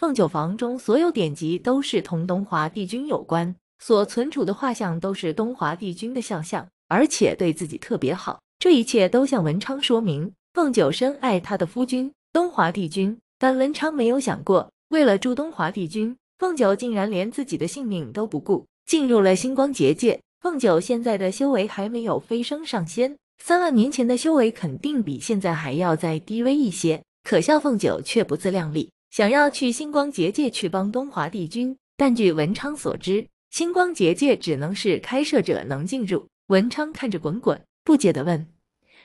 凤九房中所有典籍都是同东华帝君有关，所存储的画像都是东华帝君的肖像，而且对自己特别好。这一切都向文昌说明，凤九深爱她的夫君东华帝君。但文昌没有想过，为了助东华帝君，凤九竟然连自己的性命都不顾，进入了星光结界。凤九现在的修为还没有飞升上仙，三万年前的修为肯定比现在还要再低微一些。可笑凤九却不自量力。想要去星光结界去帮东华帝君，但据文昌所知，星光结界只能是开设者能进入。文昌看着滚滚，不解的问：“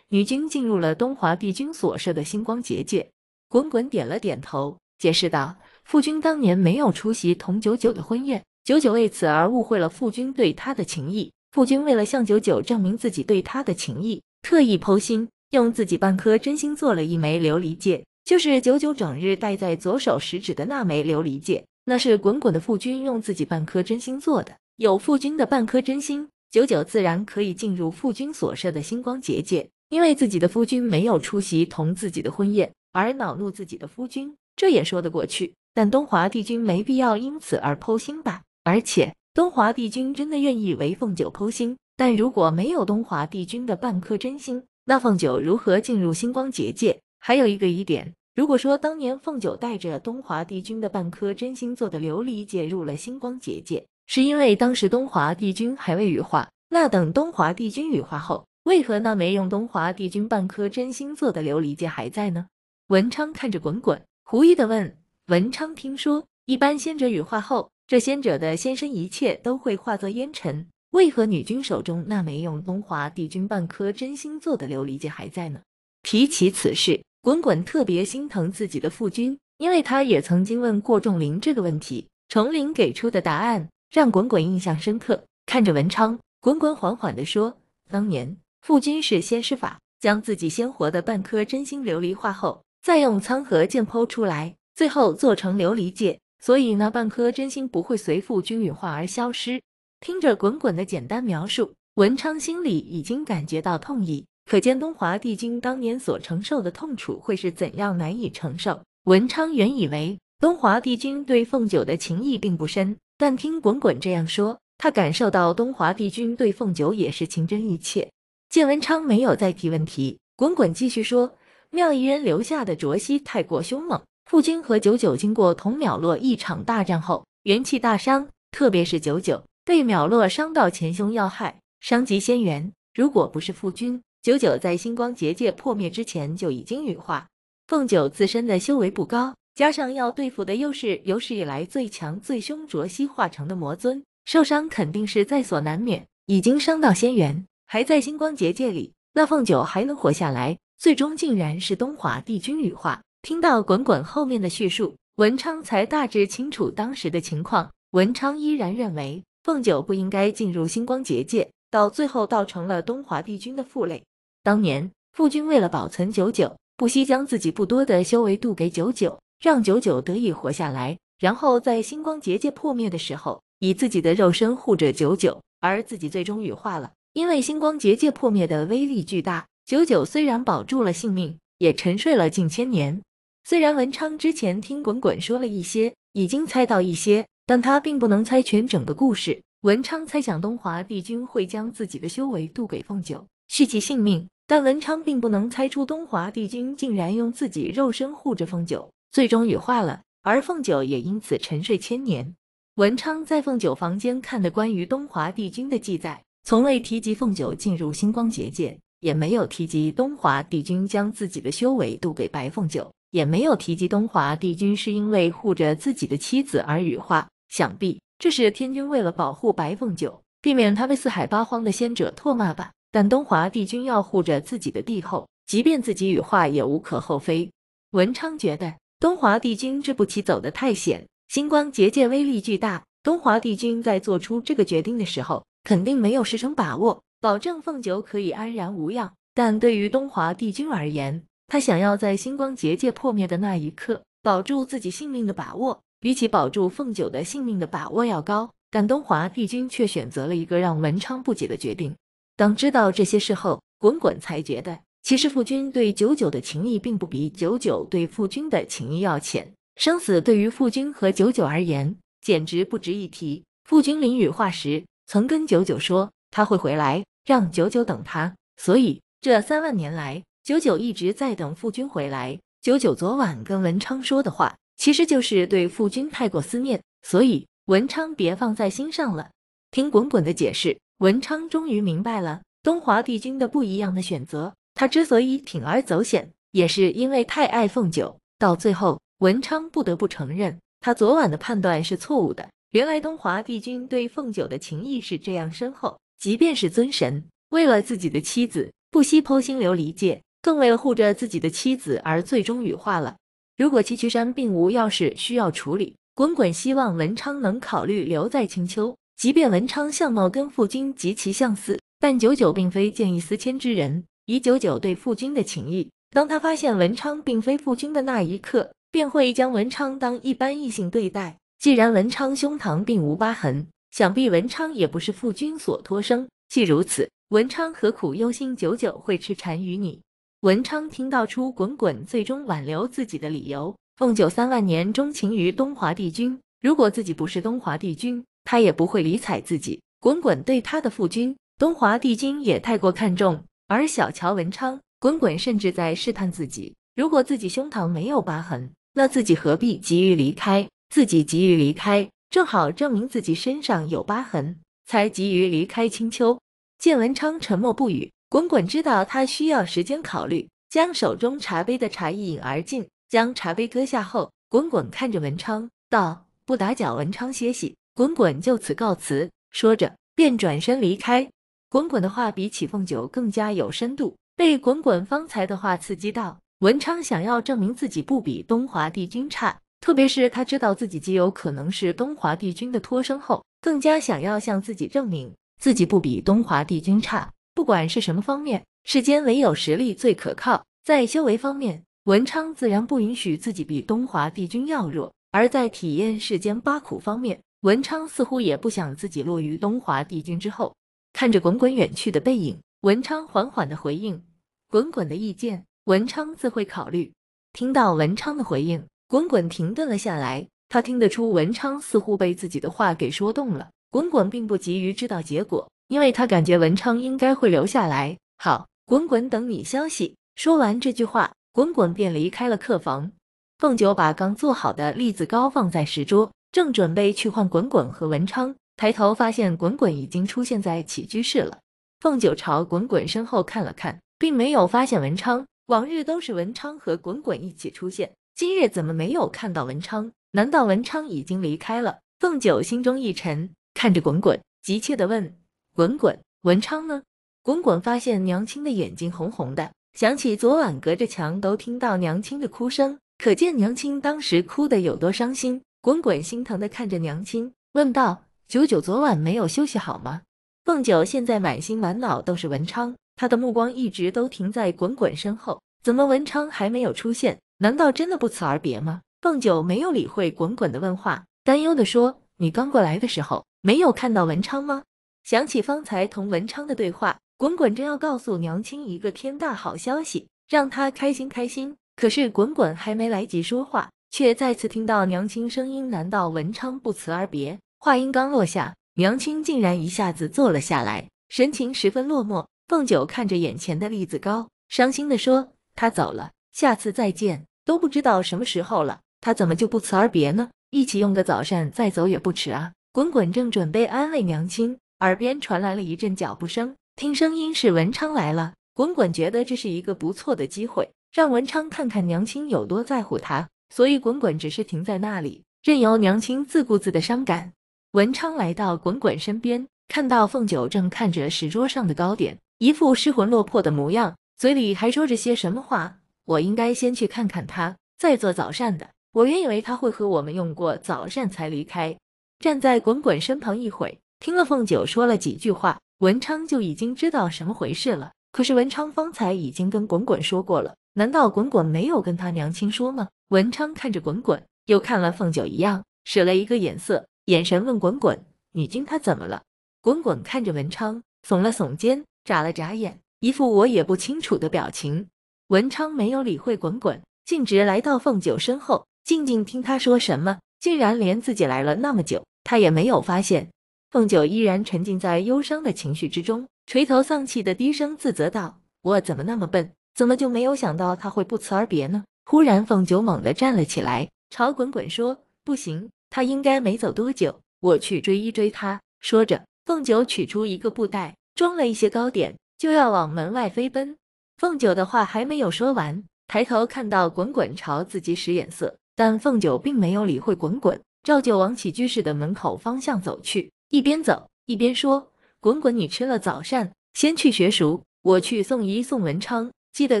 女君进入了东华帝君所设的星光结界？”滚滚点了点头，解释道：“父君当年没有出席童九九的婚宴，九九为此而误会了父君对他的情意。父君为了向九九证明自己对他的情意，特意剖心，用自己半颗真心做了一枚琉璃戒。”就是九九整日戴在左手食指的那枚琉璃戒，那是滚滚的夫君用自己半颗真心做的。有夫君的半颗真心，九九自然可以进入夫君所设的星光结界。因为自己的夫君没有出席同自己的婚宴而恼怒自己的夫君，这也说得过去。但东华帝君没必要因此而剖心吧？而且东华帝君真的愿意为凤九剖心，但如果没有东华帝君的半颗真心，那凤九如何进入星光结界？还有一个疑点，如果说当年凤九带着东华帝君的半颗真心做的琉璃戒入了星光结界，是因为当时东华帝君还未羽化，那等东华帝君羽化后，为何那枚用东华帝君半颗真心做的琉璃戒还在呢？文昌看着滚滚，狐疑的问：“文昌，听说一般仙者羽化后，这仙者的仙身一切都会化作烟尘，为何女君手中那枚用东华帝君半颗真心做的琉璃戒还在呢？”提起此事。滚滚特别心疼自己的父君，因为他也曾经问过仲林这个问题，崇林给出的答案让滚滚印象深刻。看着文昌，滚滚缓缓地说：“当年父君是先施法将自己鲜活的半颗真心琉璃化，后再用苍河剑剖出来，最后做成琉璃戒，所以那半颗真心不会随父君陨化而消失。”听着滚滚的简单描述，文昌心里已经感觉到痛意。可见东华帝君当年所承受的痛楚会是怎样难以承受。文昌原以为东华帝君对凤九的情意并不深，但听滚滚这样说，他感受到东华帝君对凤九也是情真意切。见文昌没有再提问题，滚滚继续说：妙仪人留下的卓西太过凶猛，父君和九九经过同秒落一场大战后元气大伤，特别是九九被秒落伤到前胸要害，伤及仙元。如果不是父君。九九在星光结界破灭之前就已经羽化。凤九自身的修为不高，加上要对付的又是有史以来最强最凶卓西化成的魔尊，受伤肯定是在所难免。已经伤到仙元，还在星光结界里，那凤九还能活下来？最终竟然是东华帝君羽化。听到滚滚后面的叙述，文昌才大致清楚当时的情况。文昌依然认为凤九不应该进入星光结界，到最后倒成了东华帝君的负累。当年父君为了保存九九，不惜将自己不多的修为渡给九九，让九九得以活下来。然后在星光结界破灭的时候，以自己的肉身护着九九，而自己最终羽化了。因为星光结界破灭的威力巨大，九九虽然保住了性命，也沉睡了近千年。虽然文昌之前听滚滚说了一些，已经猜到一些，但他并不能猜全整个故事。文昌猜想东华帝君会将自己的修为渡给凤九，续其性命。但文昌并不能猜出东华帝君竟然用自己肉身护着凤九，最终羽化了，而凤九也因此沉睡千年。文昌在凤九房间看的关于东华帝君的记载，从未提及凤九进入星光结界，也没有提及东华帝君将自己的修为渡给白凤九，也没有提及东华帝君是因为护着自己的妻子而羽化。想必这是天君为了保护白凤九，避免他被四海八荒的仙者唾骂吧。但东华帝君要护着自己的帝后，即便自己羽化也无可厚非。文昌觉得东华帝君这步棋走得太险，星光结界威力巨大，东华帝君在做出这个决定的时候，肯定没有十成把握保证凤九可以安然无恙。但对于东华帝君而言，他想要在星光结界破灭的那一刻保住自己性命的把握，比起保住凤九的性命的把握要高。但东华帝君却选择了一个让文昌不解的决定。当知道这些事后，滚滚才觉得，其实父君对九九的情谊并不比九九对父君的情谊要浅。生死对于父君和九九而言，简直不值一提。父君临羽化时，曾跟九九说他会回来，让九九等他。所以这三万年来，九九一直在等父君回来。九九昨晚跟文昌说的话，其实就是对父君太过思念，所以文昌别放在心上了。听滚滚的解释。文昌终于明白了东华帝君的不一样的选择。他之所以铤而走险，也是因为太爱凤九。到最后，文昌不得不承认，他昨晚的判断是错误的。原来东华帝君对凤九的情意是这样深厚，即便是尊神，为了自己的妻子，不惜剖心流离界，更为了护着自己的妻子而最终羽化了。如果七曲山并无要事需要处理，滚滚希望文昌能考虑留在青丘。即便文昌相貌跟父君极其相似，但九九并非见异思迁之人。以九九对父君的情谊，当他发现文昌并非父君的那一刻，便会将文昌当一般异性对待。既然文昌胸膛并无疤痕，想必文昌也不是父君所托生。既如此，文昌何苦忧心九九会痴缠于你？文昌听到出滚滚最终挽留自己的理由，凤九三万年钟情于东华帝君，如果自己不是东华帝君。他也不会理睬自己。滚滚对他的父君东华帝君也太过看重，而小乔文昌，滚滚甚至在试探自己。如果自己胸膛没有疤痕，那自己何必急于离开？自己急于离开，正好证明自己身上有疤痕，才急于离开青丘。见文昌沉默不语，滚滚知道他需要时间考虑，将手中茶杯的茶一饮而尽，将茶杯搁下后，滚滚看着文昌道：“不打搅文昌歇息。”滚滚就此告辞，说着便转身离开。滚滚的话比起凤九更加有深度。被滚滚方才的话刺激到，文昌想要证明自己不比东华帝君差，特别是他知道自己极有可能是东华帝君的托生后，更加想要向自己证明自己不比东华帝君差。不管是什么方面，世间唯有实力最可靠。在修为方面，文昌自然不允许自己比东华帝君要弱；而在体验世间八苦方面，文昌似乎也不想自己落于东华帝君之后，看着滚滚远去的背影，文昌缓缓的回应：“滚滚的意见，文昌自会考虑。”听到文昌的回应，滚滚停顿了下来。他听得出文昌似乎被自己的话给说动了。滚滚并不急于知道结果，因为他感觉文昌应该会留下来。好，滚滚等你消息。说完这句话，滚滚便离开了客房。凤九把刚做好的栗子糕放在石桌。正准备去换滚滚和文昌，抬头发现滚滚已经出现在起居室了。凤九朝滚滚身后看了看，并没有发现文昌。往日都是文昌和滚滚一起出现，今日怎么没有看到文昌？难道文昌已经离开了？凤九心中一沉，看着滚滚，急切地问：“滚滚，文昌呢？”滚滚发现娘亲的眼睛红红的，想起昨晚隔着墙都听到娘亲的哭声，可见娘亲当时哭得有多伤心。滚滚心疼的看着娘亲，问道：“九九昨晚没有休息好吗？”凤九现在满心满脑都是文昌，他的目光一直都停在滚滚身后，怎么文昌还没有出现？难道真的不辞而别吗？凤九没有理会滚滚的问话，担忧的说：“你刚过来的时候没有看到文昌吗？”想起方才同文昌的对话，滚滚正要告诉娘亲一个天大好消息，让他开心开心。可是滚滚还没来及说话。却再次听到娘亲声音，难道文昌不辞而别？话音刚落下，娘亲竟然一下子坐了下来，神情十分落寞。凤九看着眼前的栗子糕，伤心地说：“他走了，下次再见都不知道什么时候了。他怎么就不辞而别呢？一起用个早膳再走也不迟啊！”滚滚正准备安慰娘亲，耳边传来了一阵脚步声，听声音是文昌来了。滚滚觉得这是一个不错的机会，让文昌看看娘亲有多在乎他。所以，滚滚只是停在那里，任由娘亲自顾自的伤感。文昌来到滚滚身边，看到凤九正看着石桌上的糕点，一副失魂落魄的模样，嘴里还说着些什么话。我应该先去看看他，再做早膳的。我原以为他会和我们用过早膳才离开。站在滚滚身旁一会，听了凤九说了几句话，文昌就已经知道什么回事了。可是，文昌方才已经跟滚滚说过了。难道滚滚没有跟他娘亲说吗？文昌看着滚滚，又看了凤九一样，使了一个眼色，眼神问滚滚：“女君她怎么了？”滚滚看着文昌，耸了耸肩，眨了眨眼，一副我也不清楚的表情。文昌没有理会滚滚，径直来到凤九身后，静静听她说什么。竟然连自己来了那么久，他也没有发现。凤九依然沉浸在忧伤的情绪之中，垂头丧气的低声自责道：“我怎么那么笨？”怎么就没有想到他会不辞而别呢？忽然，凤九猛地站了起来，朝滚滚说：“不行，他应该没走多久，我去追一追他。”说着，凤九取出一个布袋，装了一些糕点，就要往门外飞奔。凤九的话还没有说完，抬头看到滚滚朝自己使眼色，但凤九并没有理会滚滚，照旧往起居室的门口方向走去，一边走一边说：“滚滚，你吃了早膳，先去学塾，我去送一送文昌。”记得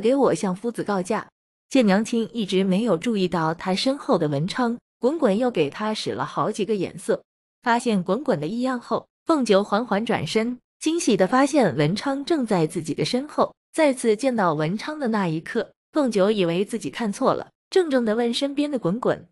给我向夫子告假。见娘亲一直没有注意到他身后的文昌，滚滚又给他使了好几个眼色。发现滚滚的异样后，凤九缓缓转身，惊喜的发现文昌正在自己的身后。再次见到文昌的那一刻，凤九以为自己看错了，怔怔的问身边的滚滚：“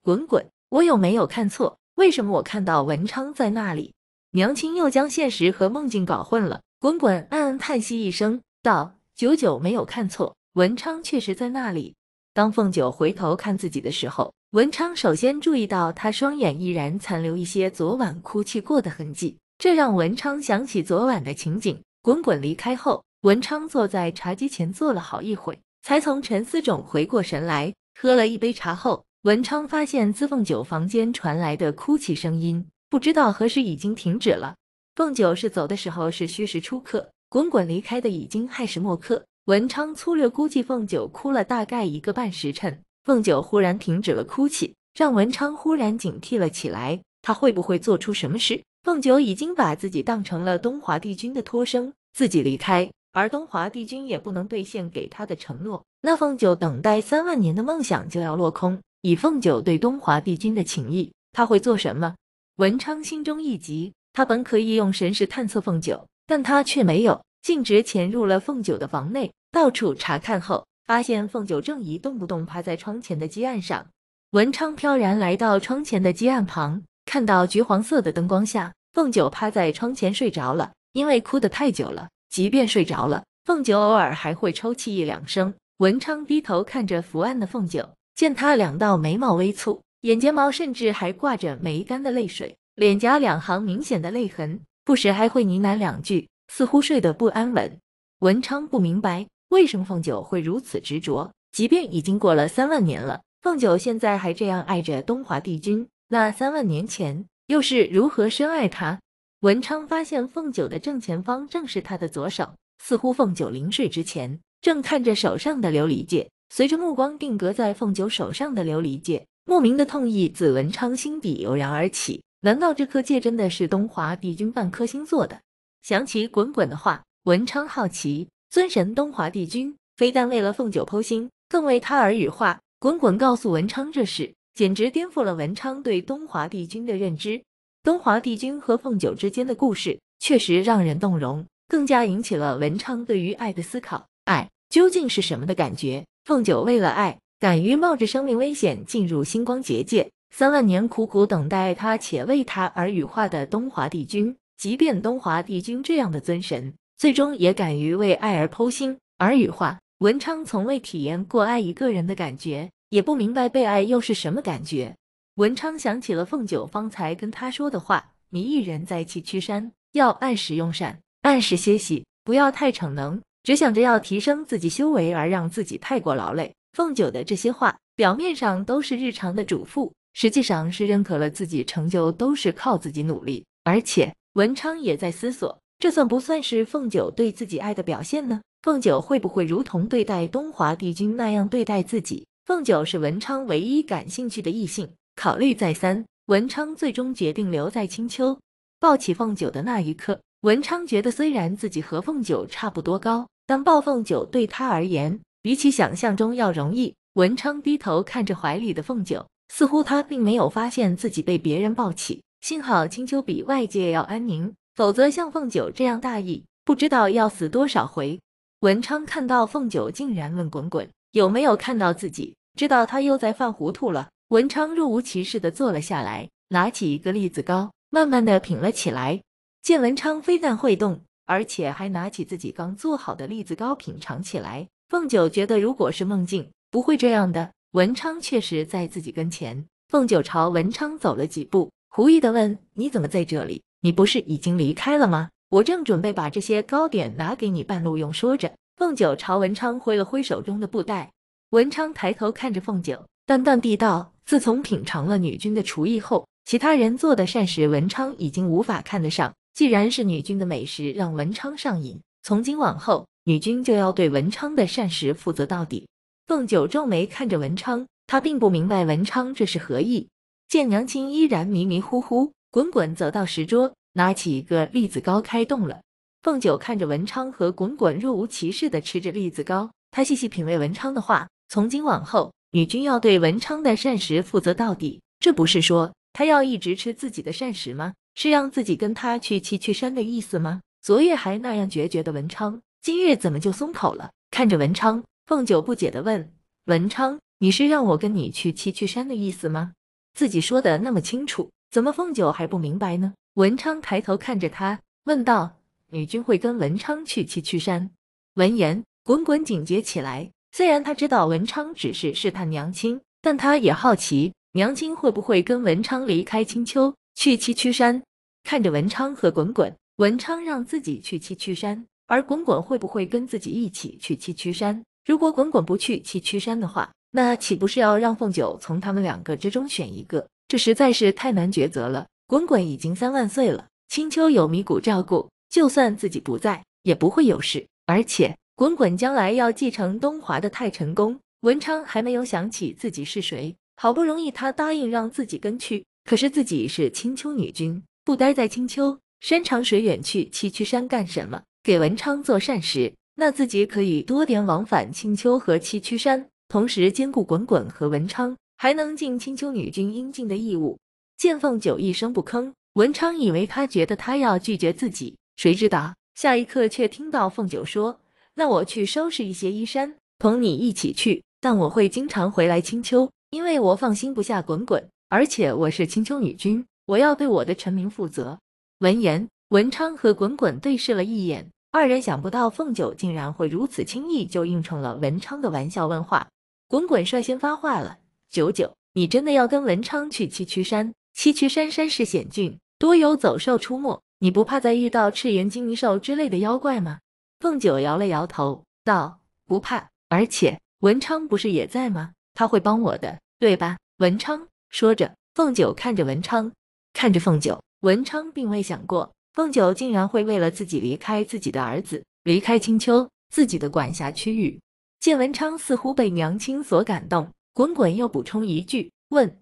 滚滚，我有没有看错？为什么我看到文昌在那里？”娘亲又将现实和梦境搞混了。滚滚暗暗叹息一声，道。九九没有看错，文昌确实在那里。当凤九回头看自己的时候，文昌首先注意到他双眼依然残留一些昨晚哭泣过的痕迹，这让文昌想起昨晚的情景。滚滚离开后，文昌坐在茶几前坐了好一会，才从沉思中回过神来。喝了一杯茶后，文昌发现自凤九房间传来的哭泣声音，不知道何时已经停止了。凤九是走的时候是虚实出客。滚滚离开的已经亥时末刻。文昌粗略估计，凤九哭了大概一个半时辰。凤九忽然停止了哭泣，让文昌忽然警惕了起来。他会不会做出什么事？凤九已经把自己当成了东华帝君的托生，自己离开，而东华帝君也不能兑现给他的承诺，那凤九等待三万年的梦想就要落空。以凤九对东华帝君的情谊，他会做什么？文昌心中一急，他本可以用神识探测凤九。但他却没有径直潜入了凤九的房内，到处查看后，发现凤九正一动不动趴在窗前的鸡案上。文昌飘然来到窗前的鸡案旁，看到橘黄色的灯光下，凤九趴在窗前睡着了。因为哭得太久了，即便睡着了，凤九偶尔还会抽泣一两声。文昌低头看着伏案的凤九，见他两道眉毛微蹙，眼睫毛甚至还挂着没干的泪水，脸颊两行明显的泪痕。不时还会呢喃两句，似乎睡得不安稳。文昌不明白，为什么凤九会如此执着，即便已经过了三万年了，凤九现在还这样爱着东华帝君。那三万年前又是如何深爱他？文昌发现，凤九的正前方正是他的左手，似乎凤九临睡之前正看着手上的琉璃戒。随着目光定格在凤九手上的琉璃戒，莫名的痛意自文昌心底油然而起。难道这颗戒真的是东华帝君半颗星做的？想起滚滚的话，文昌好奇，尊神东华帝君非但为了凤九剖心，更为他而羽化。滚滚告诉文昌这事，简直颠覆了文昌对东华帝君的认知。东华帝君和凤九之间的故事确实让人动容，更加引起了文昌对于爱的思考：爱究竟是什么的感觉？凤九为了爱，敢于冒着生命危险进入星光结界。三万年苦苦等待他且为他而羽化的东华帝君，即便东华帝君这样的尊神，最终也敢于为爱而剖心而羽化。文昌从未体验过爱一个人的感觉，也不明白被爱又是什么感觉。文昌想起了凤九方才跟他说的话：“你一人在七曲山，要按时用膳，按时歇息，不要太逞能，只想着要提升自己修为而让自己太过劳累。”凤九的这些话，表面上都是日常的嘱咐。实际上是认可了自己成就都是靠自己努力，而且文昌也在思索，这算不算是凤九对自己爱的表现呢？凤九会不会如同对待东华帝君那样对待自己？凤九是文昌唯一感兴趣的异性。考虑再三，文昌最终决定留在青丘。抱起凤九的那一刻，文昌觉得虽然自己和凤九差不多高，但抱凤九对他而言，比起想象中要容易。文昌低头看着怀里的凤九。似乎他并没有发现自己被别人抱起，幸好青丘比外界要安宁，否则像凤九这样大意，不知道要死多少回。文昌看到凤九竟然问滚滚有没有看到自己，知道他又在犯糊涂了。文昌若无其事的坐了下来，拿起一个栗子糕，慢慢的品了起来。见文昌非但会动，而且还拿起自己刚做好的栗子糕品尝起来。凤九觉得如果是梦境，不会这样的。文昌确实在自己跟前，凤九朝文昌走了几步，狐疑的问：“你怎么在这里？你不是已经离开了吗？我正准备把这些糕点拿给你半路用。”说着，凤九朝文昌挥了挥手中的布袋。文昌抬头看着凤九，淡淡地道：“自从品尝了女君的厨艺后，其他人做的膳食，文昌已经无法看得上。既然是女君的美食，让文昌上瘾，从今往后，女君就要对文昌的膳食负责到底。”凤九皱眉看着文昌，他并不明白文昌这是何意。见娘亲依然迷迷糊糊，滚滚走到石桌，拿起一个栗子糕开动了。凤九看着文昌和滚滚若无其事的吃着栗子糕，他细细品味文昌的话：“从今往后，女君要对文昌的膳食负责到底。”这不是说他要一直吃自己的膳食吗？是让自己跟他去七曲山的意思吗？昨夜还那样决绝的文昌，今日怎么就松口了？看着文昌。凤九不解地问：“文昌，你是让我跟你去七曲山的意思吗？自己说的那么清楚，怎么凤九还不明白呢？”文昌抬头看着他，问道：“女君会跟文昌去七曲山？”闻言，滚滚警觉起来。虽然他知道文昌只是试探娘亲，但他也好奇娘亲会不会跟文昌离开青丘去七曲山。看着文昌和滚滚，文昌让自己去七曲山，而滚滚会不会跟自己一起去七曲山？如果滚滚不去七曲山的话，那岂不是要让凤九从他们两个之中选一个？这实在是太难抉择了。滚滚已经三万岁了，青丘有米谷照顾，就算自己不在，也不会有事。而且滚滚将来要继承东华的太晨宫，文昌还没有想起自己是谁。好不容易他答应让自己跟去，可是自己是青丘女君，不待在青丘，山长水远去七曲山干什么？给文昌做善事？那自己可以多点往返青丘和七曲山，同时兼顾滚滚和文昌，还能尽青丘女君应尽的义务。见凤九一声不吭，文昌以为他觉得他要拒绝自己，谁知道下一刻却听到凤九说：“那我去收拾一些衣衫，同你一起去。但我会经常回来青丘，因为我放心不下滚滚，而且我是青丘女君，我要对我的臣民负责。”闻言，文昌和滚滚对视了一眼。二人想不到凤九竟然会如此轻易就应承了文昌的玩笑问话，滚滚率先发话了：“九九，你真的要跟文昌去七曲山？七曲山山势险峻，多有走兽出没，你不怕再遇到赤炎金灵兽之类的妖怪吗？”凤九摇了摇头，道：“不怕，而且文昌不是也在吗？他会帮我的，对吧？”文昌说着，凤九看着文昌，看着凤九，文昌并未想过。凤九竟然会为了自己离开自己的儿子，离开青丘自己的管辖区域。见文昌似乎被娘亲所感动，滚滚又补充一句问：“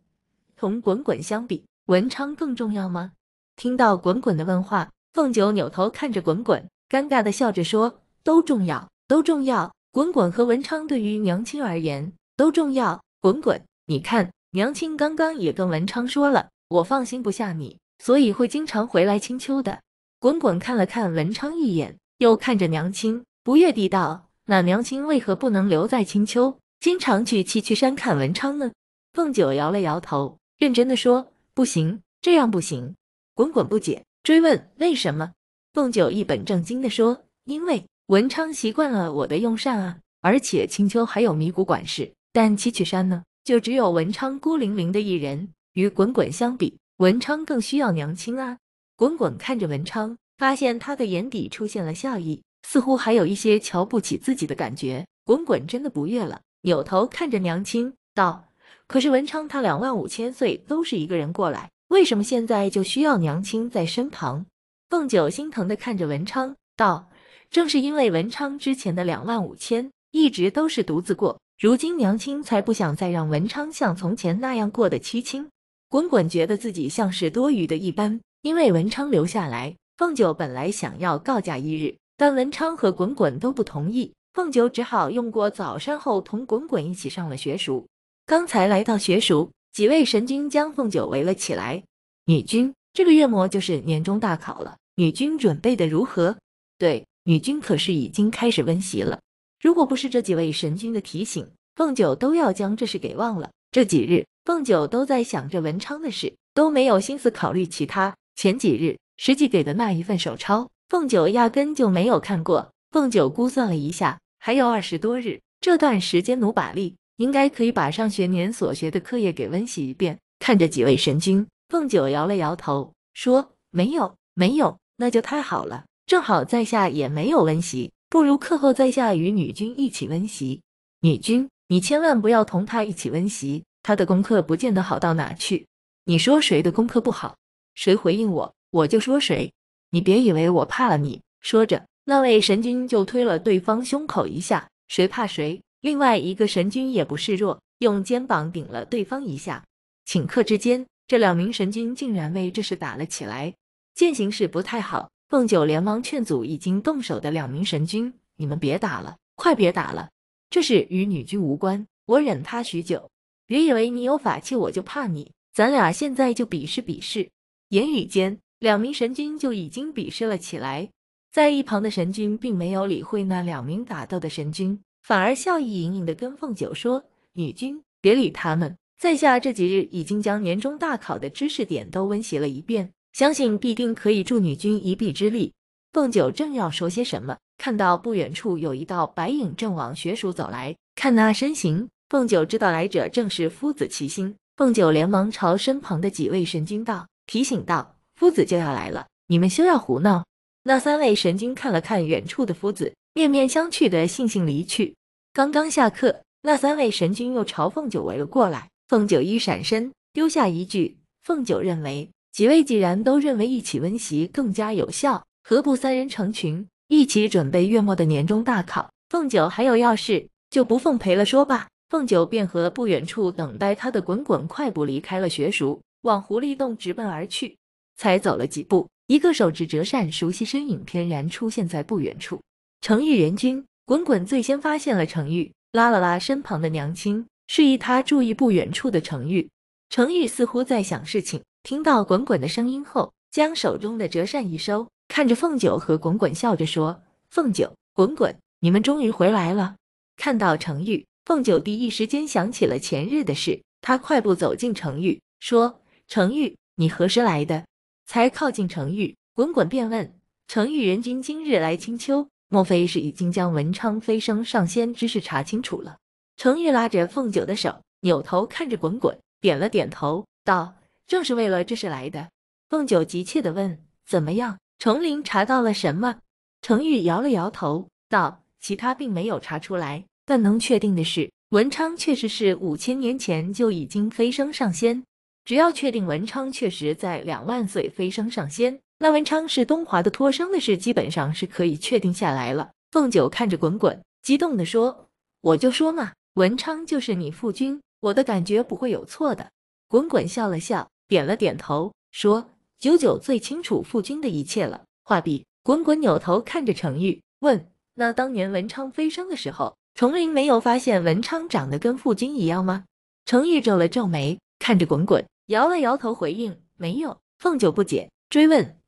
同滚滚相比，文昌更重要吗？”听到滚滚的问话，凤九扭头看着滚滚，尴尬的笑着说：“都重要，都重要。滚滚和文昌对于娘亲而言都重要。滚滚，你看，娘亲刚刚也跟文昌说了，我放心不下你。”所以会经常回来青丘的。滚滚看了看文昌一眼，又看着娘亲，不悦地道：“那娘亲为何不能留在青丘，经常去七曲山看文昌呢？”凤九摇了摇头，认真的说：“不行，这样不行。”滚滚不解，追问：“为什么？”凤九一本正经的说：“因为文昌习惯了我的用膳啊，而且青丘还有米谷管事，但七曲山呢，就只有文昌孤零零的一人，与滚滚相比。”文昌更需要娘亲啊！滚滚看着文昌，发现他的眼底出现了笑意，似乎还有一些瞧不起自己的感觉。滚滚真的不悦了，扭头看着娘亲道：“可是文昌他两万五千岁都是一个人过来，为什么现在就需要娘亲在身旁？”凤九心疼地看着文昌道：“正是因为文昌之前的两万五千一直都是独自过，如今娘亲才不想再让文昌像从前那样过得凄清。”滚滚觉得自己像是多余的一般，因为文昌留下来。凤九本来想要告假一日，但文昌和滚滚都不同意，凤九只好用过早膳后，同滚滚一起上了学塾。刚才来到学塾，几位神君将凤九围了起来。女君，这个月末就是年终大考了，女君准备的如何？对，女君可是已经开始温习了。如果不是这几位神君的提醒，凤九都要将这事给忘了。这几日。凤九都在想着文昌的事，都没有心思考虑其他。前几日，石际给的那一份手抄，凤九压根就没有看过。凤九估算了一下，还有二十多日，这段时间努把力，应该可以把上学年所学的课业给温习一遍。看着几位神君，凤九摇了摇头，说：“没有，没有，那就太好了。正好在下也没有温习，不如课后在下与女君一起温习。女君，你千万不要同他一起温习。”他的功课不见得好到哪去？你说谁的功课不好？谁回应我，我就说谁。你别以为我怕了你。说着，那位神君就推了对方胸口一下，谁怕谁？另外一个神君也不示弱，用肩膀顶了对方一下。顷刻之间，这两名神君竟然为这事打了起来。见形势不太好，凤九连忙劝阻已经动手的两名神君：“你们别打了，快别打了！这事与女君无关，我忍他许久。”别以为你有法器我就怕你，咱俩现在就比试比试。言语间，两名神君就已经比试了起来。在一旁的神君并没有理会那两名打斗的神君，反而笑意盈盈的跟凤九说：“女君，别理他们，在下这几日已经将年终大考的知识点都温习了一遍，相信必定可以助女君一臂之力。”凤九正要说些什么，看到不远处有一道白影正往雪蜀走来，看那身形。凤九知道来者正是夫子齐心，凤九连忙朝身旁的几位神君道，提醒道：“夫子就要来了，你们休要胡闹。”那三位神君看了看远处的夫子，面面相觑的悻悻离去。刚刚下课，那三位神君又朝凤九围了过来，凤九一闪身，丢下一句：“凤九认为几位既然都认为一起温习更加有效，何不三人成群，一起准备月末的年终大考？凤九还有要事，就不奉陪了。”说吧。”凤九便和不远处等待他的滚滚快步离开了学塾，往狐狸洞直奔而去。才走了几步，一个手指折扇，熟悉身影翩然出现在不远处。程玉元君，滚滚最先发现了程玉，拉了拉身旁的娘亲，示意他注意不远处的程玉。程玉似乎在想事情，听到滚滚的声音后，将手中的折扇一收，看着凤九和滚滚，笑着说：“凤九，滚滚，你们终于回来了。”看到程玉。凤九弟一时间想起了前日的事，他快步走进程玉，说：“程玉，你何时来的？”才靠近程玉，滚滚便问：“程玉，人君今日来青丘，莫非是已经将文昌飞升上仙之事查清楚了？”程玉拉着凤九的手，扭头看着滚滚，点了点头，道：“正是为了这事来的。”凤九急切的问：“怎么样？重林查到了什么？”程玉摇了摇头，道：“其他并没有查出来。”但能确定的是，文昌确实是五千年前就已经飞升上仙。只要确定文昌确实在两万岁飞升上仙，那文昌是东华的托生的事，基本上是可以确定下来了。凤九看着滚滚，激动地说：“我就说嘛，文昌就是你父君，我的感觉不会有错的。”滚滚笑了笑，点了点头，说：“九九最清楚父君的一切了。”画笔滚滚扭头看着程玉，问：“那当年文昌飞升的时候？”崇林没有发现文昌长得跟父君一样吗？程毅皱了皱眉，看着滚滚，摇了摇头回应：“没有。”凤九不解，追问：“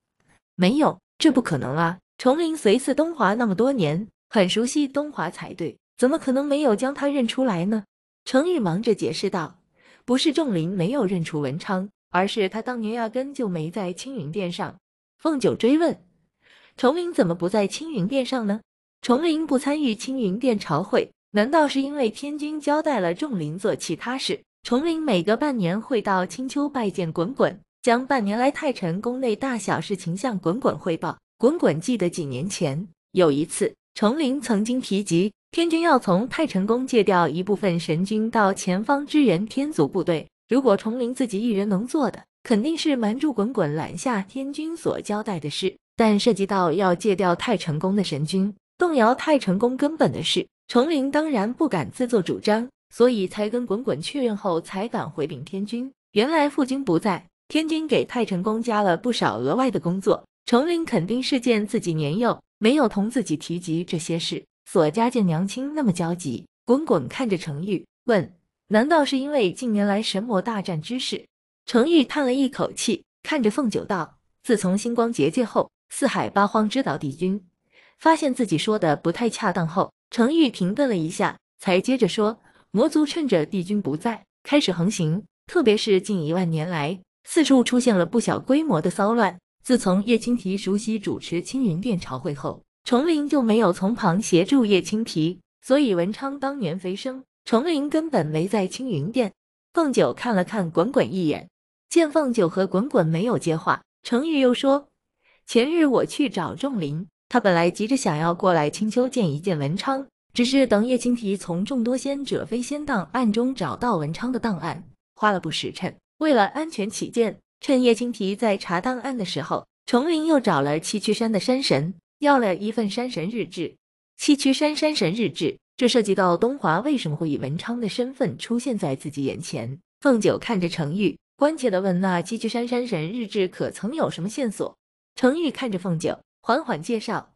没有？这不可能啊！崇林随侍东华那么多年，很熟悉东华才对，怎么可能没有将他认出来呢？”程毅忙着解释道：“不是仲林没有认出文昌，而是他当年压根就没在青云殿上。”凤九追问：“崇林怎么不在青云殿上呢？”重陵不参与青云殿朝会，难道是因为天君交代了众灵做其他事？重陵每隔半年会到青丘拜见滚滚，将半年来太晨宫内大小事情向滚滚汇报。滚滚记得几年前有一次，重陵曾经提及天君要从太晨宫借调一部分神君到前方支援天族部队。如果重陵自己一人能做的，肯定是瞒住滚滚揽下天君所交代的事，但涉及到要借调太晨宫的神君。动摇太成功根本的事，程灵当然不敢自作主张，所以才跟滚滚确认后才敢回禀天君。原来父君不在，天君给太成功加了不少额外的工作。程灵肯定是见自己年幼，没有同自己提及这些事。所家见娘亲那么焦急，滚滚看着程玉问：“难道是因为近年来神魔大战之事？”程玉叹了一口气，看着凤九道：“自从星光结界后，四海八荒知道帝君发现自己说的不太恰当后，程昱停顿了一下，才接着说：“魔族趁着帝君不在，开始横行，特别是近一万年来，四处出现了不小规模的骚乱。自从叶青提熟悉主持青云殿朝会后，重林就没有从旁协助叶青提，所以文昌当年飞升，重林根本没在青云殿。”凤九看了看滚滚一眼，见凤九和滚滚没有接话，程昱又说：“前日我去找仲林。”他本来急着想要过来青丘见一见文昌，只是等叶青提从众多仙者飞仙档案中找到文昌的档案，花了不时辰。为了安全起见，趁叶青提在查档案的时候，重林又找了七曲山的山神，要了一份山神日志。七曲山山神日志，这涉及到东华为什么会以文昌的身份出现在自己眼前。凤九看着程玉，关切的问：“那七曲山山神日志可曾有什么线索？”程玉看着凤九。缓缓介绍，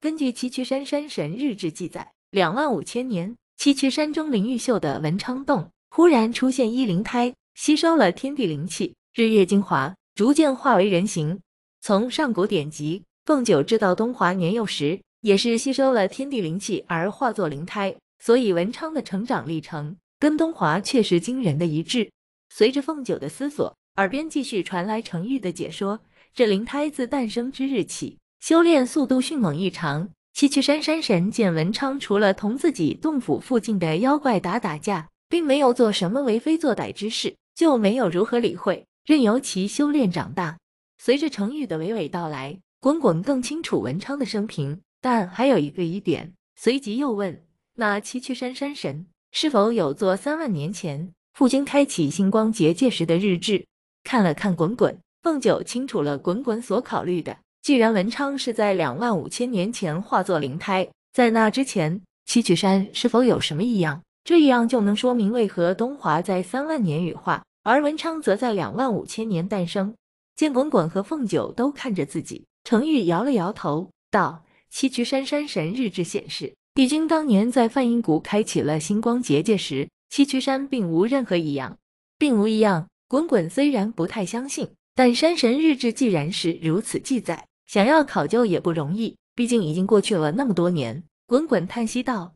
根据崎岖山山神日志记载，两万五千年，崎岖山中灵玉秀的文昌洞忽然出现一灵胎，吸收了天地灵气、日月精华，逐渐化为人形。从上古典籍凤九知道，东华年幼时也是吸收了天地灵气而化作灵胎，所以文昌的成长历程跟东华确实惊人的一致。随着凤九的思索，耳边继续传来程玉的解说：这灵胎自诞生之日起。修炼速度迅猛异常。崎岖山山神见文昌除了同自己洞府附近的妖怪打打架，并没有做什么为非作歹之事，就没有如何理会，任由其修炼长大。随着成语的娓娓道来，滚滚更清楚文昌的生平，但还有一个疑点。随即又问：“那七曲山山神是否有做三万年前父君开启星光结界时的日志？”看了看滚滚，凤九清楚了滚滚所考虑的。既然文昌是在两万五千年前化作灵胎，在那之前，七曲山是否有什么异样？这样就能说明为何东华在三万年羽化，而文昌则在两万五千年诞生。见滚滚和凤九都看着自己，程玉摇了摇头，道：“七曲山山神日志显示，帝君当年在梵音谷开启了星光结界时，七曲山并无任何异样，并无异样。”滚滚虽然不太相信。但山神日志既然是如此记载，想要考究也不容易，毕竟已经过去了那么多年。滚滚叹息道：“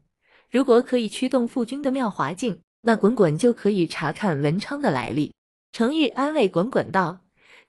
如果可以驱动父君的妙华境，那滚滚就可以查看文昌的来历。”程昱安慰滚滚道：“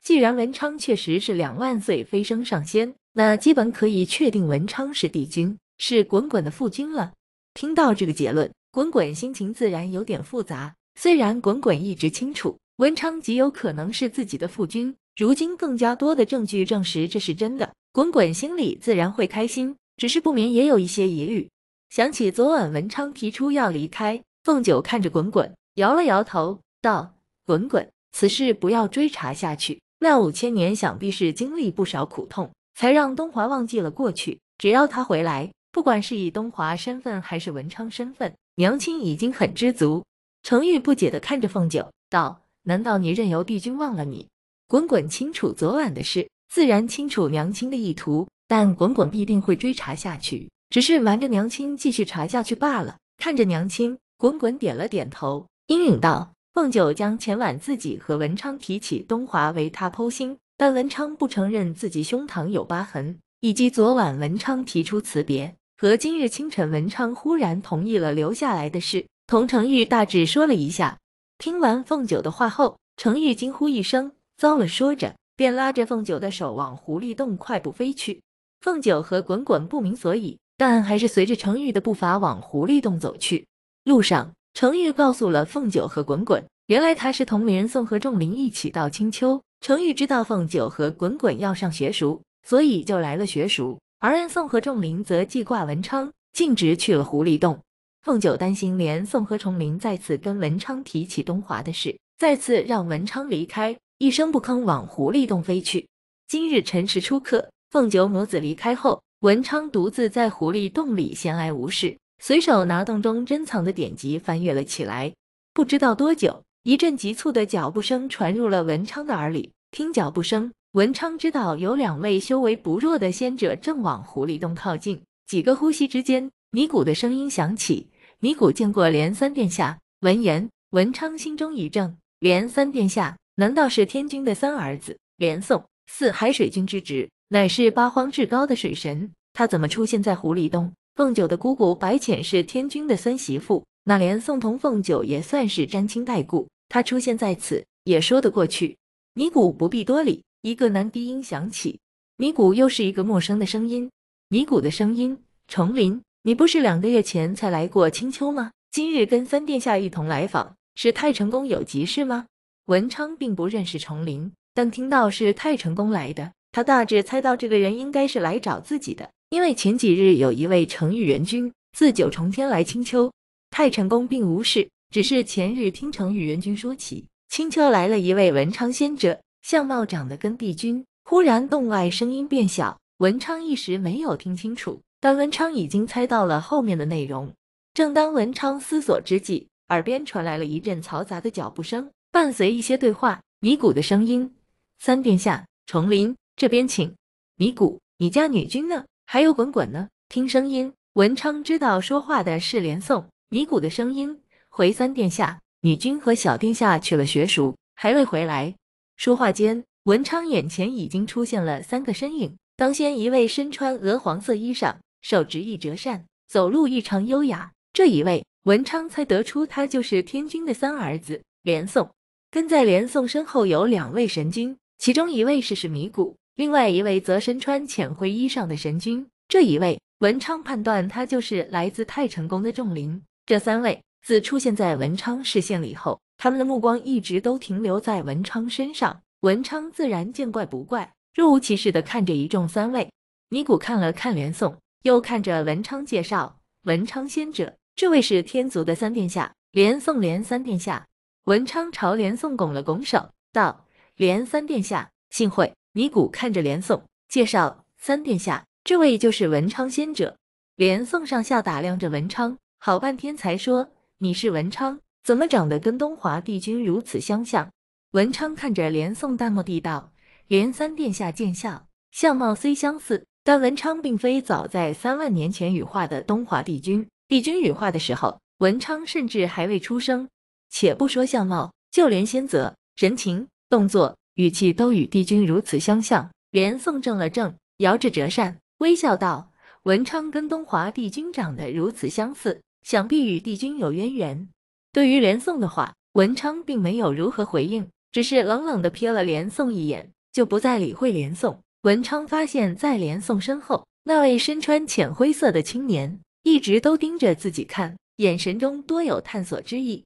既然文昌确实是两万岁飞升上仙，那基本可以确定文昌是帝君，是滚滚的父君了。”听到这个结论，滚滚心情自然有点复杂。虽然滚滚一直清楚。文昌极有可能是自己的父君，如今更加多的证据证实这是真的，滚滚心里自然会开心，只是不免也有一些疑虑。想起昨晚文昌提出要离开，凤九看着滚滚，摇了摇头，道：“滚滚，此事不要追查下去。那五千年想必是经历不少苦痛，才让东华忘记了过去。只要他回来，不管是以东华身份还是文昌身份，娘亲已经很知足。”程玉不解地看着凤九，道。难道你任由帝君忘了你？滚滚清楚昨晚的事，自然清楚娘亲的意图，但滚滚必定会追查下去，只是瞒着娘亲继续查下去罢了。看着娘亲，滚滚点了点头，阴影道：“凤九将前晚自己和文昌提起东华为他剖心，但文昌不承认自己胸膛有疤痕，以及昨晚文昌提出辞别和今日清晨文昌忽然同意了留下来的事，童承玉大致说了一下。”听完凤九的话后，程玉惊呼一声：“糟了！”说着，便拉着凤九的手往狐狸洞快步飞去。凤九和滚滚不明所以，但还是随着程玉的步伐往狐狸洞走去。路上，程玉告诉了凤九和滚滚，原来他是同人宋和仲林一起到青丘。程玉知道凤九和滚滚要上学塾，所以就来了学塾，而宋颂和仲林则记挂文昌，径直去了狐狸洞。凤九担心连宋和重明再次跟文昌提起东华的事，再次让文昌离开，一声不吭往狐狸洞飞去。今日辰时初刻，凤九母子离开后，文昌独自在狐狸洞里闲来无事，随手拿洞中珍藏的典籍翻阅了起来。不知道多久，一阵急促的脚步声传入了文昌的耳里。听脚步声，文昌知道有两位修为不弱的仙者正往狐狸洞靠近。几个呼吸之间，尼古的声音响起。尼古见过连三殿下。闻言，文昌心中一怔：连三殿下，难道是天君的三儿子？连宋，四海水君之侄，乃是八荒至高的水神，他怎么出现在湖里洞？凤九的姑姑白浅是天君的孙媳妇，那连宋同凤九也算是沾亲带故，他出现在此也说得过去。尼古不必多礼。一个男低音响起，尼古又是一个陌生的声音。尼古的声音，重林。你不是两个月前才来过青丘吗？今日跟三殿下一同来访，是太成功有急事吗？文昌并不认识重陵，但听到是太成功来的，他大致猜到这个人应该是来找自己的。因为前几日有一位成玉元君自九重天来青丘，太成功并无事，只是前日听成玉元君说起青丘来了一位文昌仙者，相貌长得跟帝君。忽然洞外声音变小，文昌一时没有听清楚。但文昌已经猜到了后面的内容。正当文昌思索之际，耳边传来了一阵嘈杂的脚步声，伴随一些对话。尼古的声音：“三殿下，崇林这边请。”尼古：“你家女君呢？还有滚滚呢？”听声音，文昌知道说话的是连宋。尼古的声音：“回三殿下，女君和小殿下去了学塾，还未回来。”说话间，文昌眼前已经出现了三个身影。当先一位身穿鹅黄色衣裳。手执一折扇，走路异常优雅。这一位，文昌才得出，他就是天君的三儿子连宋。跟在连宋身后有两位神君，其中一位是史弥谷，另外一位则身穿浅灰衣裳的神君。这一位，文昌判断他就是来自太成功的仲林。这三位自出现在文昌视线里后，他们的目光一直都停留在文昌身上。文昌自然见怪不怪，若无其事的看着一众三位。尼谷看了看连宋。又看着文昌介绍，文昌仙者，这位是天族的三殿下，连宋连三殿下。文昌朝连宋拱了拱手，道：“连三殿下，幸会。”尼古看着连宋介绍，三殿下，这位就是文昌仙者。连宋上下打量着文昌，好半天才说：“你是文昌，怎么长得跟东华帝君如此相像？”文昌看着连宋，淡漠地道：“连三殿下见笑，相貌虽相似。”但文昌并非早在三万年前羽化的东华帝君。帝君羽化的时候，文昌甚至还未出生。且不说相貌，就连仙泽、神情、动作、语气都与帝君如此相像。连宋怔了怔，摇着折扇，微笑道：“文昌跟东华帝君长得如此相似，想必与帝君有渊源。”对于连宋的话，文昌并没有如何回应，只是冷冷地瞥了连宋一眼，就不再理会连宋。文昌发现，在连宋身后，那位身穿浅灰色的青年一直都盯着自己看，眼神中多有探索之意。